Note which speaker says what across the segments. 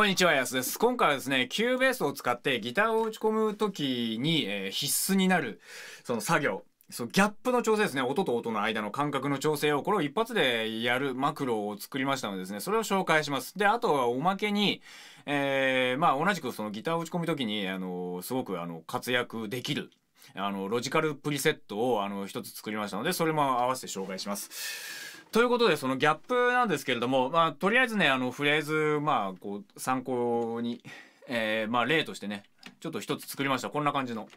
Speaker 1: こんにちは、やすです。今回はですね、キューベースを使ってギターを打ち込むときに、えー、必須になる、その作業。そギャップの調整ですね。音と音の間の間隔の調整を、これを一発でやるマクロを作りましたのでですね、それを紹介します。で、あとはおまけに、えー、まあ同じくそのギターを打ち込むときに、あの、すごくあの、活躍できる、あの、ロジカルプリセットを、あの、一つ作りましたので、それも合わせて紹介します。ということで、そのギャップなんですけれども、まあ、とりあえずね、あの、フレーズ、まあ、こう、参考に、えー、まあ、例としてね、ちょっと一つ作りました。こんな感じの。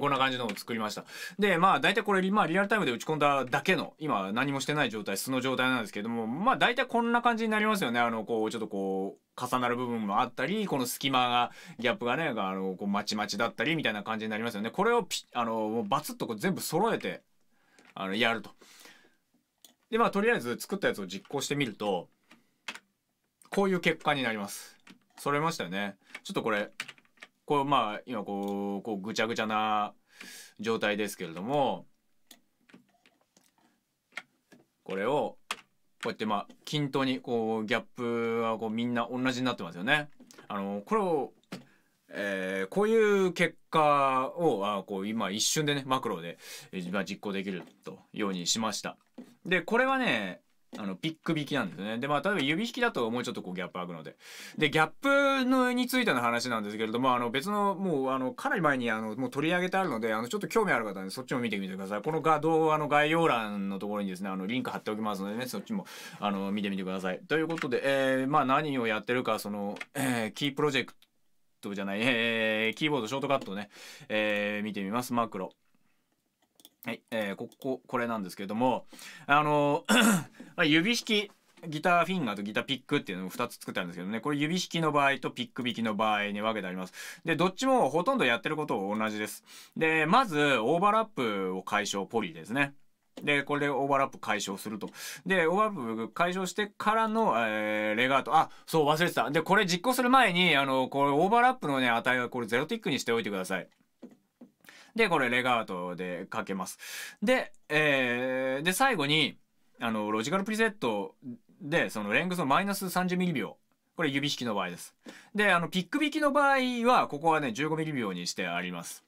Speaker 1: こんな感じのを作りました。で、まあ大体これ、まあリアルタイムで打ち込んだだけの、今何もしてない状態、素の状態なんですけども、まあ大体こんな感じになりますよね。あの、こう、ちょっとこう、重なる部分もあったり、この隙間が、ギャップがね、あの、こう、まちまちだったり、みたいな感じになりますよね。これをピ、あの、バツッとこう全部揃えて、あの、やると。で、まあ、とりあえず作ったやつを実行してみると、こういう結果になります。揃えましたよね。ちょっとこれ、こうまあ今こうこうぐちゃぐちゃな状態ですけれどもこれをこうやってまあ均等にこうギャップはこうみんな同じになってますよね。あのこれをえー、こういう結果をあこう今一瞬でねマクロで、え実行できるとようにしました。でこれはねあのピック引きなんですね。でまあ例えば指引きだともうちょっとこうギャップ開くので。でギャップのについての話なんですけれどもあの別のもうあのかなり前にあのもう取り上げてあるのであのちょっと興味ある方はそっちも見てみてください。この画像あの概要欄のところにですねあのリンク貼っておきますのでねそっちもあの見てみてください。ということで、えー、まあ何をやってるかその、えー、キープロジェクトじゃない、えー、キーボードショートカットをね、えー、見てみますマクロ。はい、えー、ここ、これなんですけれども、あの 指式、ギターフィンガーとギターピックっていうのを2つ作ったんですけどね、これ指引きの場合とピック弾きの場合に分けてあります。で、どっちもほとんどやってることを同じです。で、まず、オーバーラップを解消、ポリですね。で、これでオーバーラップ解消すると。で、オーバーラップ解消してからの、えー、レガート。あ、そう、忘れてた。で、これ実行する前に、あの、これオーバーラップのね、値はこれゼロティックにしておいてください。で、これレガートでかけます。で、えー、で、最後に、あの、ロジカルプリセットで、そのレングスのマイナス30ミリ秒。これ指引きの場合です。で、あの、ピック引きの場合は、ここはね、15ミリ秒にしてあります。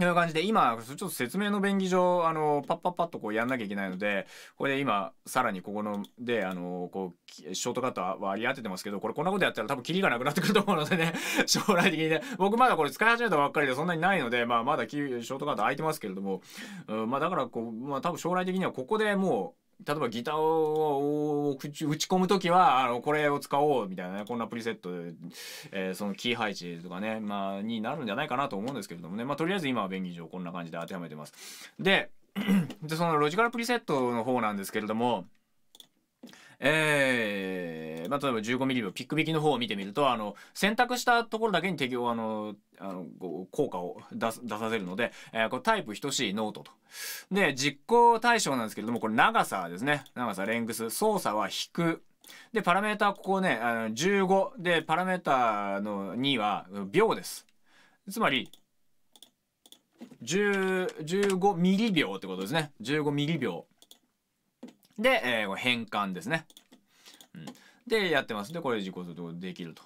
Speaker 1: という感じで、今、ちょっと説明の便宜上、あの、パッパッパッとこうやんなきゃいけないので、これで今、さらにここの、で、あの、こう、ショートカットは割り当ててますけど、これこんなことやったら多分キリがなくなってくると思うのでね、将来的にね、僕まだこれ使い始めたばっかりでそんなにないので、まあまだショートカット空いてますけれども、うん、まあだからこう、まあ多分将来的にはここでもう、例えばギターを打ち込む時はあのこれを使おうみたいな、ね、こんなプリセットで、えー、そのキー配置とかね、まあ、になるんじゃないかなと思うんですけれどもね、まあ、とりあえず今は便宜上こんな感じで当てはめてます。で でそのロジカルプリセットの方なんですけれどもえー、まあ、例えば15ミリ秒ピック引きの方を見てみると、あの、選択したところだけに適用、あの、あの、効果を出させるので、えー、これタイプ等しいノートと。で、実行対象なんですけれども、これ長さですね。長さ、レングス。操作は引く。で、パラメータここね、あの15。で、パラメータの2は秒です。つまり、15ミリ秒ってことですね。15ミリ秒。で、えー、変換ですね。うん、で、やってます。で、これ自己相当できると。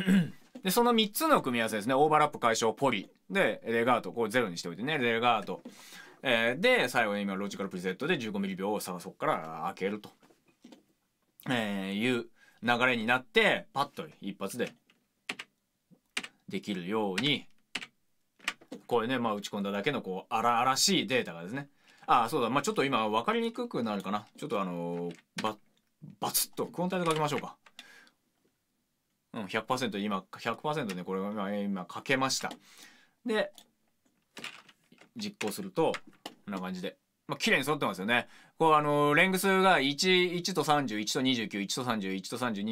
Speaker 1: で、その3つの組み合わせですね。オーバーラップ解消、ポリ。で、レガート。これゼロにしておいてね。レガート。えー、で、最後に今、ロジカルプリセットで15ミリ秒を探そこから開けると。えー、いう流れになって、パッと一発でできるように、こういうね、まあ打ち込んだだけのこう荒々しいデータがですね、ああ、そうだ。まあ、ちょっと今、分かりにくくなるかな。ちょっとあのー、バツッと、クオンタイで書きましょうか。うん、100%、今、100%ね、これ今、今、書けました。で、実行すると、こんな感じで。まあ、綺麗に揃ってますよね。こう、あのー、レングスが1、1と30、1と29、1と30、1と30、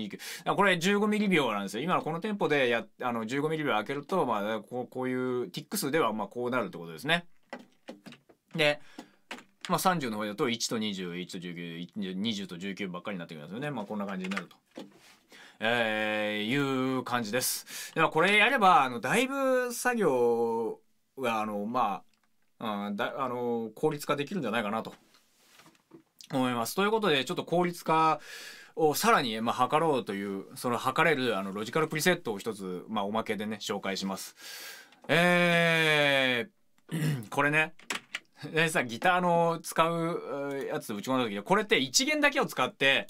Speaker 1: 29。これ15ミリ秒なんですよ。今のこのテンポでや、あの、15ミリ秒開けると、まあ、こう、こういう、ティック数では、まあ、こうなるってことですね。で、まあ、30の方だと1と20、1と19、20と19ばっかりになってくるんですよね。まあ、こんな感じになると。えー、いう感じです。では、これやれば、あの、だいぶ作業が、あの、まあ、うん、だあの、効率化できるんじゃないかなと思います。ということで、ちょっと効率化、をさらに、まあ、測ろうという、その測れるあのロジカルプリセットを一つ、まあ、おまけでね、紹介します。えー、これね、でさギターの使うやつ打ち込んだ時にこれって一弦だけを使って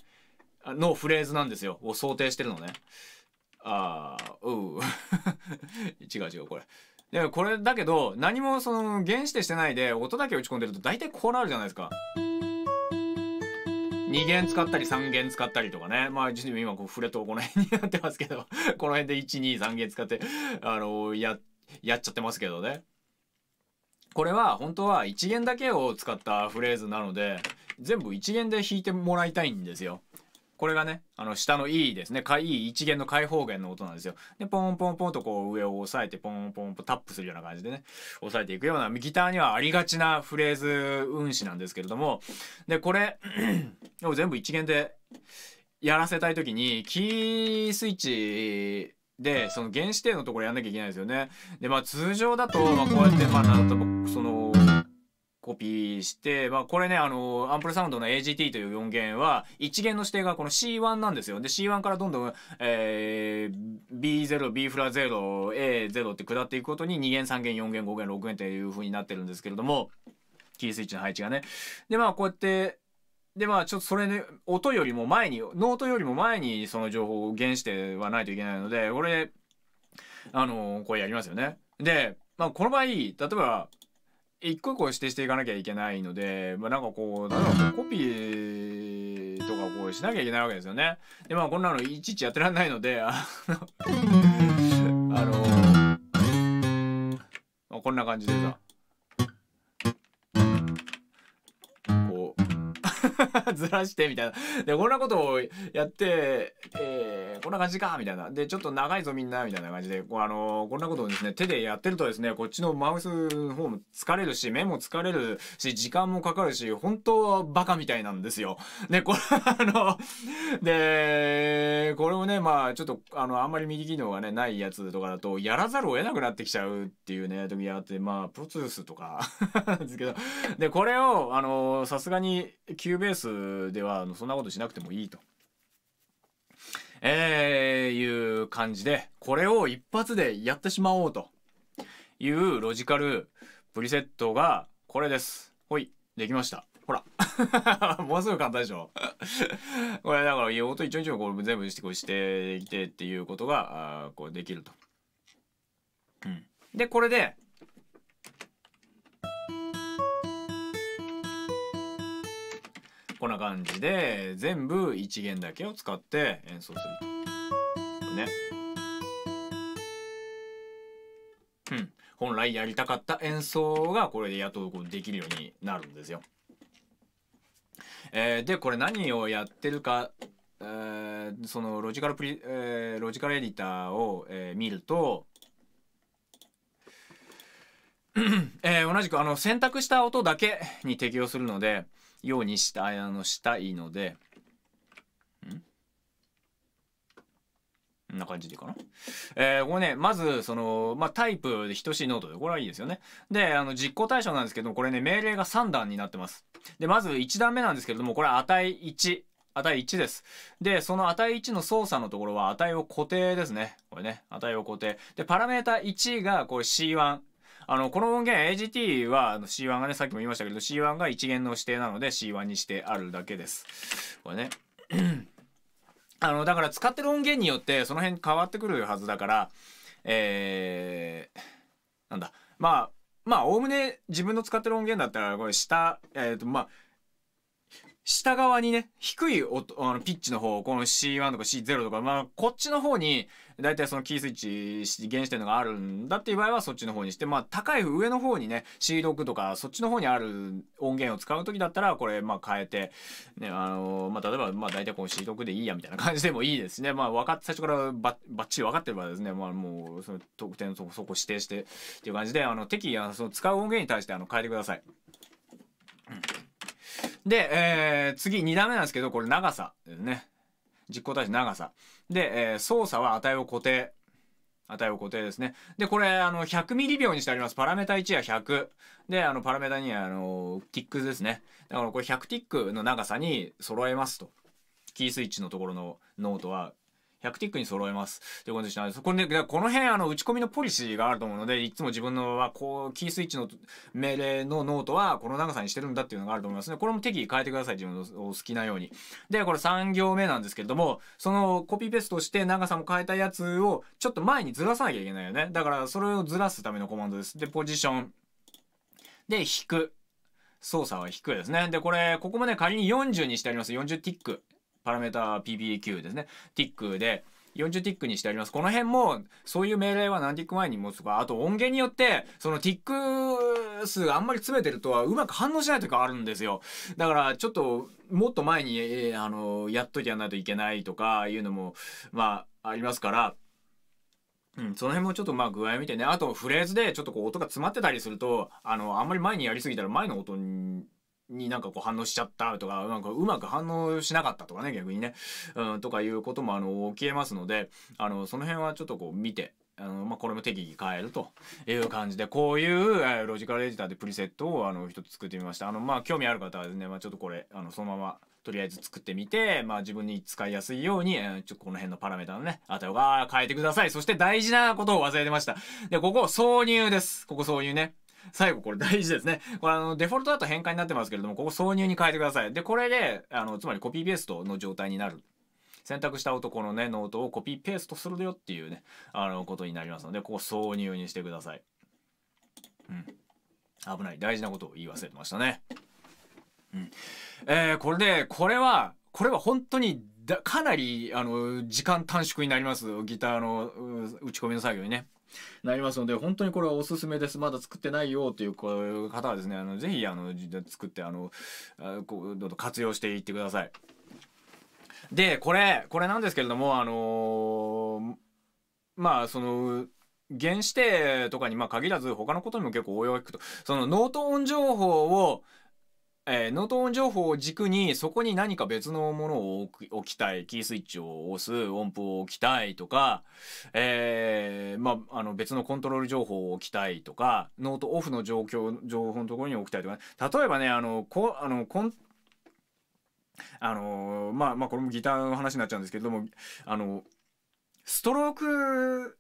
Speaker 1: のフレーズなんですよを想定してるのね。ああ、う 違う違う、これ。で、これだけど、何もその、原始でしてないで、音だけ打ち込んでると、大体こうなるじゃないですか。2弦使ったり3弦使ったりとかね。まあ、今こう、フレットこの辺になってますけど、この辺で1、2、3弦使って、あのー、や、やっちゃってますけどね。これは本当は1弦だけを使ったフレーズなので全部1弦で弾いてもらいたいんですよ。これがね、あの下の E ですね。E 一弦の開放弦の音なんですよ。で、ポンポンポンとこう上を押さえて、ポンポンポンタップするような感じでね、押さえていくような、ギターにはありがちなフレーズ運指なんですけれども、で、これを 全部一弦でやらせたい時に、キースイッチでその原始点のところやんなきゃいけないですよね。でまあ通常だと、まあ、こうやってまあなんともそのコピーして、まあ、これねあのアンプルサウンドの AGT という4弦は1弦の指定がこの C1 なんですよで C1 からどんどん、えー、B0B フラ 0A0 って下っていくことに2弦3弦4弦5弦6弦っていうふうになってるんですけれどもキースイッチの配置がねでまあこうやってでまあちょっとそれね音よりも前にノートよりも前にその情報を原してはないといけないのでこれあのー、これやりますよね。で、まあ、この場合例えば一個一個指定していかなきゃいけないので、まあ、なんかこう例えばコピーとかこうしなきゃいけないわけですよね。でまあこんなのいちいちやってらんないのであのあのまあ、こんな感じでさ。ずらしてみたいな。で、こんなことをやって、えー、こんな感じかみたいな。で、ちょっと長いぞみんなみたいな感じで、こうあのー、こんなことをですね、手でやってるとですね、こっちのマウスの方も疲れるし、目も疲れるし、時間もかかるし、本当バカみたいなんですよ。で、これ、あの、で、これをね、まあ、ちょっと、あの、あんまり右機能がね、ないやつとかだと、やらざるを得なくなってきちゃうっていうね、時があって、まあ、プロツースとか ですけど、で、これを、あの、さすがに、キューベベースではそんなことしなくてもいいと。えー、いう感じで、これを一発でやってしまおうというロジカルプリセットがこれです。ほい、できました。ほら。もうすぐ簡単でしょこれだから、音一応一応こう全部してこうしてきてっていうことが、あこうできると。うん。で、これで、こんな感じで全部1弦だけを使って演奏するねうん本来やりたかった演奏がこれでやっとできるようになるんですよえー、でこれ何をやってるか、えー、そのロジカルプリ、えー、ロジカルエディターを、えー、見るとえー、同じくあの選択した音だけに適用するので、ようにしたあのしたいのでこんな感じでいいかな。えー、これね、まず、その、まあ、タイプ等しいノートで、これはいいですよね。で、あの、実行対象なんですけども、これね、命令が3段になってます。で、まず1段目なんですけれども、これ値1。値1です。で、その値1の操作のところは値を固定ですね。これね、値を固定。で、パラメータ1がこれ C1。あの、この音源 AGT は C1 がね、さっきも言いましたけど、C1 が一元の指定なので C1 にしてあるだけです。これね。あの、だから使ってる音源によってその辺変わってくるはずだから、えー、なんだ。まあ、まあ、おおむね自分の使ってる音源だったら、これ下、えっ、ー、と、まあ、下側にね、低い音、あの、ピッチの方、この C1 とか C0 とか、まあ、こっちの方に、大体そのキースイッチ原子点のがあるんだっていう場合はそっちの方にして、まあ高い上の方にね、C6 とかそっちの方にある音源を使う時だったら、これまあ変えて、ね、あのー、まあ例えばまあ大体この C6 でいいやみたいな感じでもいいですね。まあ分かっ、最初からばばっちり分かってればですね、まあもうその得点そこそこ指定してっていう感じで、あの適宜あその使う音源に対してあの変えてください。で、えー、次2段目なんですけど、これ長さですね。実行対し長さ。で、えー、操作は値を固定。値を固定ですね。で、これ、あの、100ミリ秒にしてあります。パラメータ1は100。で、あの、パラメータ2は、あの、ティックですね。だから、これ100ティックの長さに揃えますと。キースイッチのところのノートは100ティックに揃えます。ということでした。これね、この辺、あの、打ち込みのポリシーがあると思うので、いつも自分のは、こう、キースイッチの命令のノートは、この長さにしてるんだっていうのがあると思いますね。これも適宜変えてください。自分のお好きなように。で、これ3行目なんですけれども、そのコピーペーストして長さも変えたやつを、ちょっと前にずらさなきゃいけないよね。だから、それをずらすためのコマンドです。で、ポジション。で、引く。操作は引くですね。で、これ、ここもね、仮に40にしてあります。40ティック。パラメータ PBQ ですね。ティックで、40ティックにしてあります。この辺も、そういう命令は何ティック前に持つとか、あと音源によって、そのティック数があんまり詰めてるとは、うまく反応しないとかあるんですよ。だから、ちょっと、もっと前に、えー、あの、やっときゃないといけないとか、いうのも、まあ、ありますから、うん、その辺もちょっとまあ具合見てね。あとフレーズでちょっとこう音が詰まってたりすると、あの、あんまり前にやりすぎたら前の音にになんかこう反応しちゃったとか、なんかうまく反応しなかったとかね、逆にね、うん、とかいうこともあの起きえますので、あの、その辺はちょっとこう見て、あの、まあ、これも適宜変えるという感じで、こういう、えロジカルエディターでプリセットを、あの、一つ作ってみました。あの、まあ、興味ある方はですね、まあ、ちょっとこれ、あの、そのまま、とりあえず作ってみて、まあ、自分に使いやすいように、えー、ちょ、この辺のパラメータのね、値を変えてください。そして大事なことを忘れてました。で、ここ、挿入です。ここ挿入ね。最後これ大事ですね。これあの、デフォルトだと変換になってますけれども、ここ挿入に変えてください。で、これで、あの、つまりコピーペーストの状態になる。選択した男のね、ノートをコピーペーストするよっていうね、あの、ことになりますので、ここ挿入にしてください。うん。危ない。大事なことを言い忘れてましたね。うん。えー、これで、これは、これは本当にだかなりあの時間短縮になりますギターの打ち込みの作業にねなりますので、本当にこれはおすすめです。まだ作ってないよという方はですね、あの、ぜひ、あの、作って、あの、あこうどんどん活用していってください。で、これ、これなんですけれども、あのー、まあ、その、原子定とかにま限らず他のことにも結構応用が効くと。そのノート音情報をえー、ノートオン情報を軸にそこに何か別のものを置きたいキースイッチを押す音符を置きたいとか、えー、まあ、あの別のコントロール情報を置きたいとかノートオフの状況情報のところに置きたいとか、ね、例えばねあのこあのコンあのまあまあこれもギターの話になっちゃうんですけどもあのストローク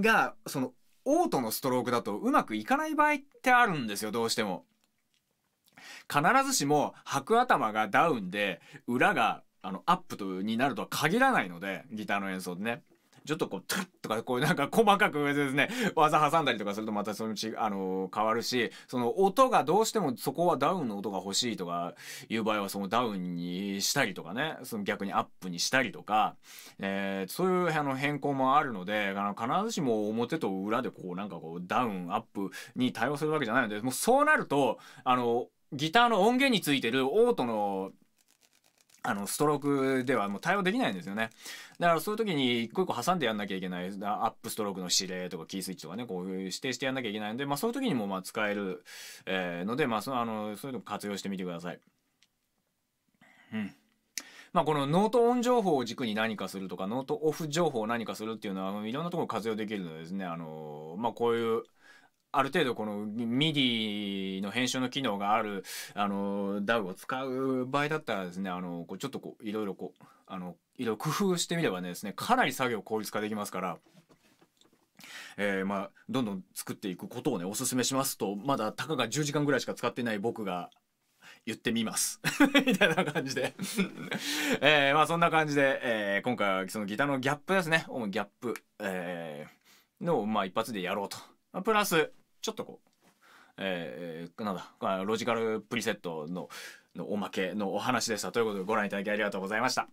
Speaker 1: がそのオートのストロークだとうまくいかない場合ってあるんですよどうしても。必ずしも白頭がダウンで裏があのアップとになるとは限らないのでギターの演奏でね。ちょっとこう、トゥッとか、こうなんか細かくですね、技挟んだりとかするとまたそのうち、あのー、変わるし、その音がどうしてもそこはダウンの音が欲しいとかいう場合はそのダウンにしたりとかね、その逆にアップにしたりとか、えー、そういうあの変更もあるので、あの必ずしも表と裏でこうなんかこうダウン、アップに対応するわけじゃないので、もうそうなると、あの、ギターの音源についてるオートのあのストロークではもう対応できないんですよね。だからそういう時に一個一個挟んでやんなきゃいけない。アップストロークの指令とかキースイッチとかね、こういう指定してやんなきゃいけないんで、まあそういう時にもまあ使える、えー、ので、まあそのあのそういうの活用してみてください。うん。まあこのノートオン情報を軸に何かするとか、ノートオフ情報を何かするっていうのは、いろんなところ活用できるのでですね、あのまあこういう、ある程度この MIDI の編集の機能があるあの DAW を使う場合だったらですねあのこうちょっとこういろいろこうあのいろいろ工夫してみればねですねかなり作業効率化できますから。えー、まあどんどん作っていくことをねおすすめしますとまだたかが10時間ぐらいしか使ってない僕が言ってみます みたいな感じで えー、まあそんな感じで、えー、今回はそのギターのギャップですねギャップ、えー、のまあ一発でやろうとプラスちょっとこう、えー、なんだ、ロジカルプリセットの、のおまけのお話でした。ということでご覧いただきありがとうございました。